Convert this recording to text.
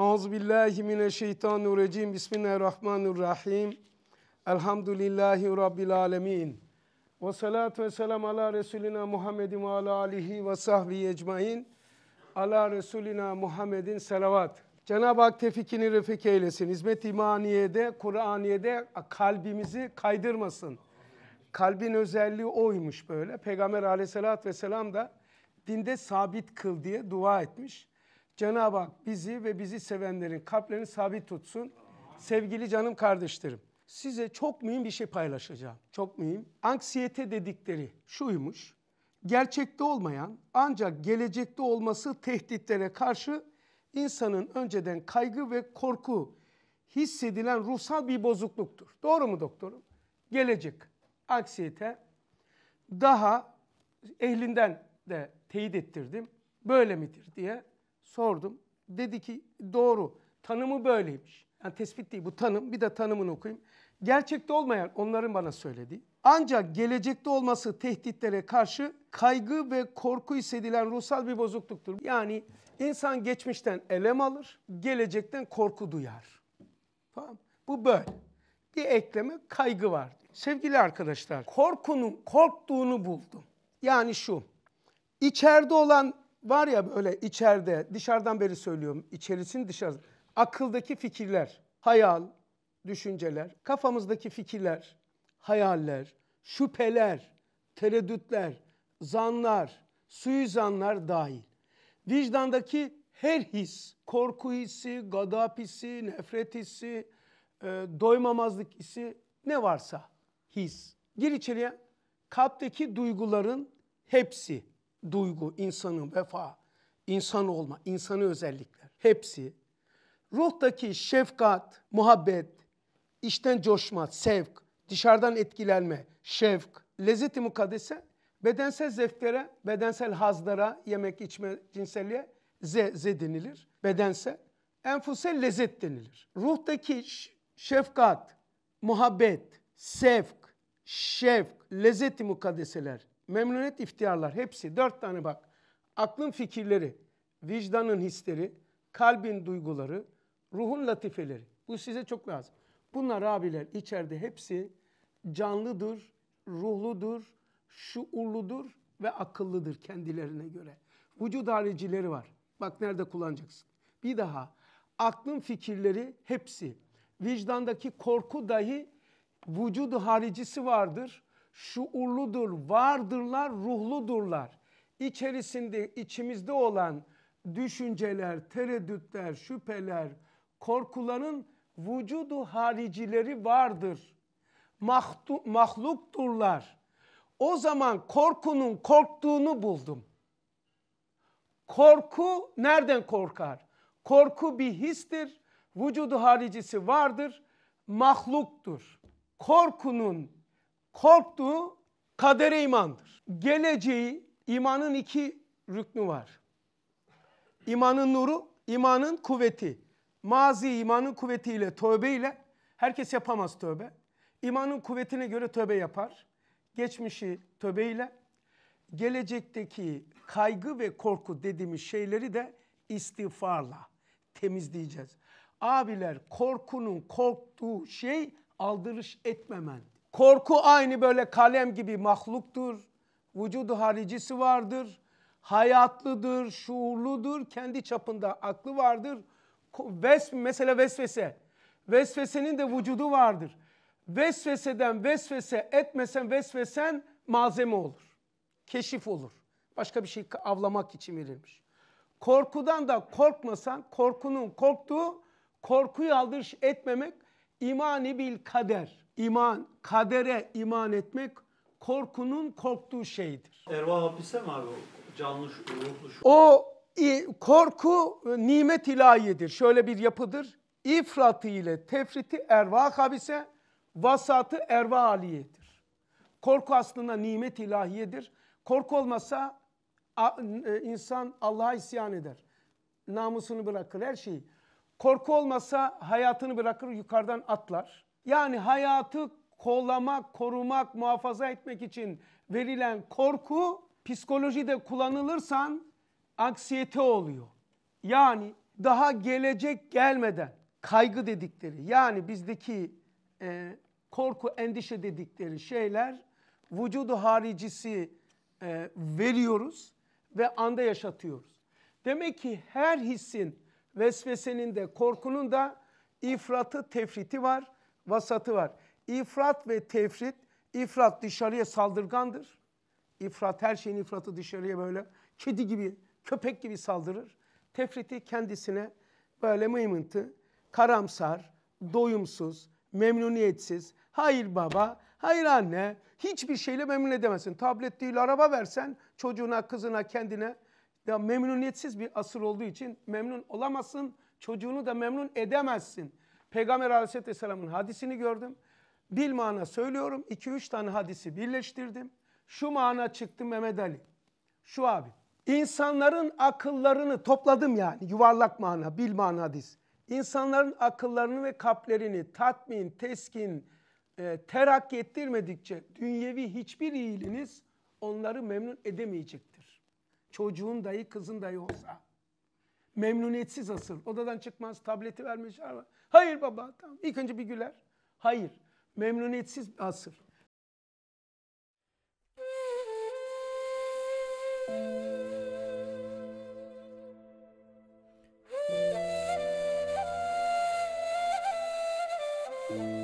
Euzubillahimineşşeytanirracim. Bismillahirrahmanirrahim. Elhamdülillahi Rabbil alemin. Ve salatu ve selam ala Resulina Muhammedin ve ala alihi ve sahbihi ecmain. Ala Resulina Muhammedin selavat. Cenab-ı Hak tefikini refik eylesin. Hizmet imaniyede, Kur'aniye'de kalbimizi kaydırmasın. Kalbin özelliği oymuş böyle. Peygamber aleyhissalatü vesselam da dinde sabit kıl diye dua etmiş. Cenab-ı Hak bizi ve bizi sevenlerin kalplerini sabit tutsun. Sevgili canım kardeşlerim, size çok mühim bir şey paylaşacağım. Çok mühim. Anksiyete dedikleri şuymuş. Gerçekte olmayan ancak gelecekte olması tehditlere karşı insanın önceden kaygı ve korku hissedilen ruhsal bir bozukluktur. Doğru mu doktorum? Gelecek, anksiyete daha ehlinden de teyit ettirdim. Böyle midir diye Sordum. Dedi ki doğru. Tanımı böyleymiş. Yani tespit değil bu tanım. Bir de tanımını okuyayım. Gerçekte olmayan onların bana söylediği. Ancak gelecekte olması tehditlere karşı kaygı ve korku hissedilen ruhsal bir bozukluktur. Yani insan geçmişten elem alır, gelecekten korku duyar. Tamam Bu böyle. Bir ekleme kaygı var. Sevgili arkadaşlar, korkunun korktuğunu buldum. Yani şu, içeride olan var ya böyle içeride dışarıdan beri söylüyorum içerisini dışarı akıldaki fikirler, hayal, düşünceler, kafamızdaki fikirler, hayaller, şüpheler, tereddütler, zanlar, suizanlar dahil. Vicdandaki her his, korku hissi, gadap hissi, nefret hissi, e, doymamazlık hissi ne varsa his. Gir içeriye kalpteki duyguların hepsi duygu, insanın vefa, insan olma, insanı özellikler hepsi ruhtaki şefkat, muhabbet, içten coşma, sevk, dışarıdan etkilenme, şevk, lezzeti mukaddese bedensel zevklere, bedensel hazlara, yemek içme, cinselliğe ze, ze denilir. Bedensel, enfusel lezzet denilir. Ruhtaki şefkat, muhabbet, sevk, şevk, lezzeti mukaddeseler memnuniyet ihtiyarlar hepsi dört tane bak. Aklın fikirleri, vicdanın hisleri, kalbin duyguları, ruhun latifeleri. Bu size çok lazım. Bunlar abiler içeride hepsi canlıdır, ruhludur, şuurludur ve akıllıdır kendilerine göre. Vücut haricileri var. Bak nerede kullanacaksın. Bir daha aklın fikirleri hepsi. Vicdandaki korku dahi vücudu haricisi vardır şuurludur, vardırlar, ruhludurlar. İçerisinde, içimizde olan düşünceler, tereddütler, şüpheler, korkuların vücudu haricileri vardır. Mahdu, mahlukturlar. O zaman korkunun korktuğunu buldum. Korku nereden korkar? Korku bir histir. Vücudu haricisi vardır. Mahluktur. Korkunun Korktuğu kadere imandır. Geleceği imanın iki rüknü var. İmanın nuru, imanın kuvveti. Mazi imanın kuvvetiyle, tövbeyle herkes yapamaz tövbe. İmanın kuvvetine göre tövbe yapar. Geçmişi tövbeyle, gelecekteki kaygı ve korku dediğimiz şeyleri de istiğfarla temizleyeceğiz. Abiler korkunun korktuğu şey aldırış etmemen. Korku aynı böyle kalem gibi mahluktur. Vücudu haricisi vardır. Hayatlıdır, şuurludur. Kendi çapında aklı vardır. Ves, mesela vesvese. Vesvesenin de vücudu vardır. Vesveseden vesvese etmesen vesvesen malzeme olur. Keşif olur. Başka bir şey avlamak için verilmiş. Korkudan da korkmasan korkunun korktuğu korkuyu aldırış etmemek İmani bil kader. İman, kadere iman etmek korkunun korktuğu şeydir. Erva hapise mi abi o? Canlı ruhlu şu. O korku e, nimet ilahiyedir. Şöyle bir yapıdır. İfratı ile tefriti erva hapise, vasatı erva aliyedir. Korku aslında nimet ilahiyedir. Korku olmasa e, insan Allah'a isyan eder. Namusunu bırakır her şeyi. Korku olmasa hayatını bırakır yukarıdan atlar. Yani hayatı kollamak, korumak, muhafaza etmek için verilen korku psikolojide kullanılırsan aksiyete oluyor. Yani daha gelecek gelmeden kaygı dedikleri yani bizdeki e, korku, endişe dedikleri şeyler vücudu haricisi e, veriyoruz ve anda yaşatıyoruz. Demek ki her hissin vesvesenin de korkunun da ifratı tefriti var, vasatı var. İfrat ve tefrit, ifrat dışarıya saldırgandır. İfrat her şeyin ifratı dışarıya böyle kedi gibi, köpek gibi saldırır. Tefriti kendisine böyle mıymıntı, karamsar, doyumsuz, memnuniyetsiz. Hayır baba, hayır anne. Hiçbir şeyle memnun edemezsin. Tablet değil araba versen çocuğuna, kızına, kendine ya memnuniyetsiz bir asır olduğu için memnun olamazsın. Çocuğunu da memnun edemezsin. Peygamber aleyhisselamın hadisini gördüm. Bil mana söylüyorum. 2-3 tane hadisi birleştirdim. Şu mana çıktı Mehmet Ali. Şu abi. İnsanların akıllarını topladım yani yuvarlak mana, bil mana hadis. İnsanların akıllarını ve kalplerini tatmin, teskin, e, terakki ettirmedikçe dünyevi hiçbir iyiliğiniz onları memnun edemeyecek. Çocuğun dayı, kızın dayı olsa. Memnuniyetsiz asıl. Odadan çıkmaz, tableti vermiş. Hayır baba, tamam. İlk önce bir güler. Hayır. Memnuniyetsiz asıl. thank you